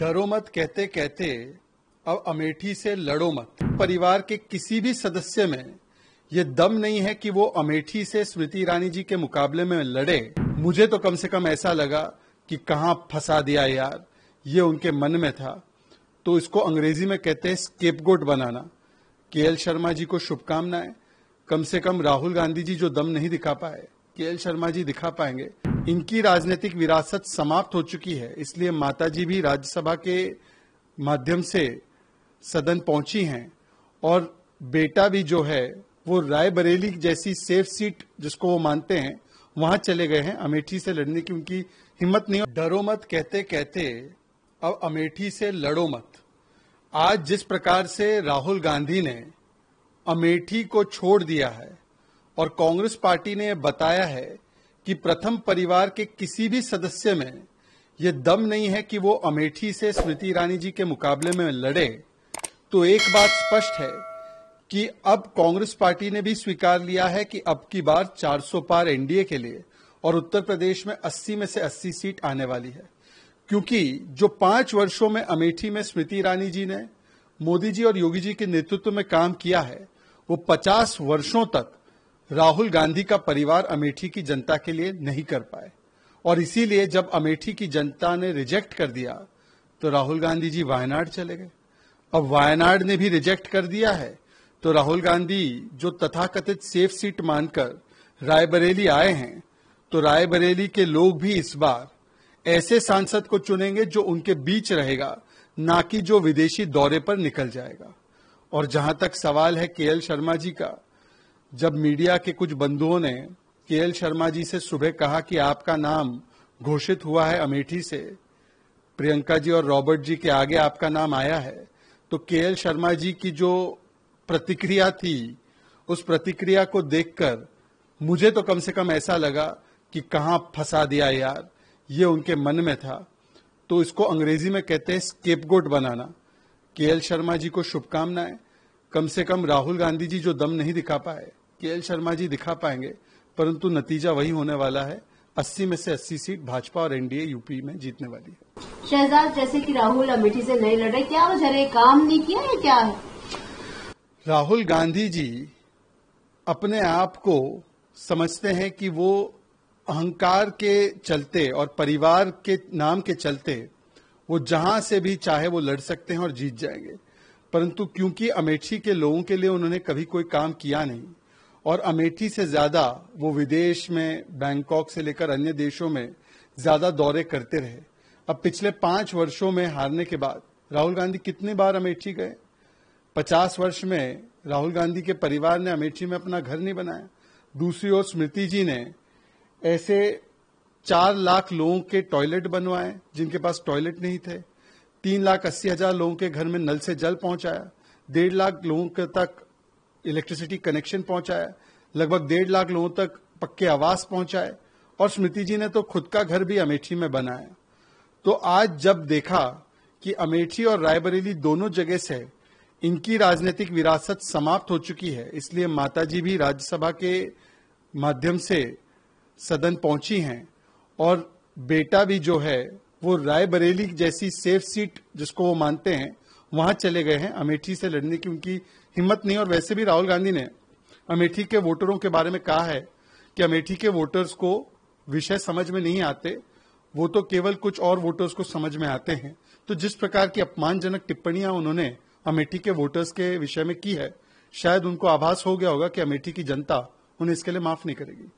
डरो मत कहते कहते अब अमेठी से लड़ो मत परिवार के किसी भी सदस्य में ये दम नहीं है कि वो अमेठी से स्मृति ईरानी जी के मुकाबले में लड़े मुझे तो कम से कम ऐसा लगा कि कहाँ फंसा दिया यार ये उनके मन में था तो इसको अंग्रेजी में कहते हैं स्केपगोट बनाना के शर्मा जी को शुभकामनाएं कम से कम राहुल गांधी जी जो दम नहीं दिखा पाए के शर्मा जी दिखा पाएंगे इनकी राजनीतिक विरासत समाप्त हो चुकी है इसलिए माताजी भी राज्यसभा के माध्यम से सदन पहुंची हैं और बेटा भी जो है वो रायबरेली जैसी सेफ सीट जिसको वो मानते हैं वहां चले गए हैं अमेठी से लड़ने की उनकी हिम्मत नहीं डरो मत कहते कहते अब अमेठी से लड़ो मत आज जिस प्रकार से राहुल गांधी ने अमेठी को छोड़ दिया है और कांग्रेस पार्टी ने बताया है कि प्रथम परिवार के किसी भी सदस्य में यह दम नहीं है कि वो अमेठी से स्मृति ईरानी जी के मुकाबले में लड़े तो एक बात स्पष्ट है कि अब कांग्रेस पार्टी ने भी स्वीकार लिया है कि अब की बार 400 पार एनडीए के लिए और उत्तर प्रदेश में 80 में से 80 सीट आने वाली है क्योंकि जो पांच वर्षों में अमेठी में स्मृति ईरानी जी ने मोदी जी और योगी जी के नेतृत्व में काम किया है वो 50 वर्षों तक राहुल गांधी का परिवार अमेठी की जनता के लिए नहीं कर पाए और इसीलिए जब अमेठी की जनता ने रिजेक्ट कर दिया तो राहुल गांधी जी वायनाड चले गए अब वायनाड ने भी रिजेक्ट कर दिया है तो राहुल गांधी जो तथाकथित सेफ सीट मानकर रायबरेली आए हैं तो रायबरेली के लोग भी इस बार ऐसे सांसद को चुनेंगे जो उनके बीच रहेगा ना कि जो विदेशी दौरे पर निकल जाएगा और जहां तक सवाल है के शर्मा जी का जब मीडिया के कुछ बंधुओं ने के शर्मा जी से सुबह कहा कि आपका नाम घोषित हुआ है अमेठी से प्रियंका जी और रॉबर्ट जी के आगे आपका नाम आया है तो के शर्मा जी की जो प्रतिक्रिया थी उस प्रतिक्रिया को देखकर मुझे तो कम से कम ऐसा लगा कि कहाँ फंसा दिया यार ये उनके मन में था तो इसको अंग्रेजी में कहते हैं स्केपगोट बनाना के शर्मा जी को शुभकामनाएं कम से कम राहुल गांधी जी जो दम नहीं दिखा पाए के एल शर्मा जी दिखा पाएंगे परंतु नतीजा वही होने वाला है 80 में से 80 सीट भाजपा और एनडीए यूपी में जीतने वाली है शहजाद जैसे कि राहुल अमेठी से नहीं लड़ रहे क्या वजह है काम नहीं किया है क्या है राहुल गांधी जी अपने आप को समझते हैं कि वो अहंकार के चलते और परिवार के नाम के चलते वो जहां से भी चाहे वो लड़ सकते हैं और जीत जाएंगे परंतु क्योंकि अमेठी के लोगों के लिए उन्होंने कभी कोई काम किया नहीं और अमेठी से ज्यादा वो विदेश में बैंकॉक से लेकर अन्य देशों में ज्यादा दौरे करते रहे अब पिछले पांच वर्षों में हारने के बाद राहुल गांधी कितने बार अमेठी गए पचास वर्ष में राहुल गांधी के परिवार ने अमेठी में अपना घर नहीं बनाया दूसरी ओर स्मृति जी ने ऐसे चार लाख लोगों के टॉयलेट बनवाए जिनके पास टॉयलेट नहीं थे तीन लाख अस्सी हजार लोगों के घर में नल से जल पहुंचाया डेढ़ लाख लोगों तक इलेक्ट्रिसिटी कनेक्शन पहुंचाया लगभग डेढ़ लाख लोगों तक पक्के आवास पहुंचाए और स्मृति जी ने तो खुद का घर भी अमेठी में बनाया तो आज जब देखा कि अमेठी और रायबरेली दोनों जगह से इनकी राजनीतिक विरासत समाप्त हो चुकी है इसलिए माता जी भी राज्यसभा के माध्यम से सदन पहुंची हैं और बेटा भी जो है वो रायबरेली जैसी सेफ सीट जिसको वो मानते हैं वहां चले गए हैं अमेठी से लड़ने की उनकी हिम्मत नहीं और वैसे भी राहुल गांधी ने अमेठी के वोटरों के बारे में कहा है कि अमेठी के वोटर्स को विषय समझ में नहीं आते वो तो केवल कुछ और वोटर्स को समझ में आते हैं तो जिस प्रकार की अपमानजनक टिप्पणियां उन्होंने अमेठी के वोटर्स के विषय में की है शायद उनको आभास हो गया होगा कि अमेठी की जनता उन्हें इसके लिए माफ नहीं करेगी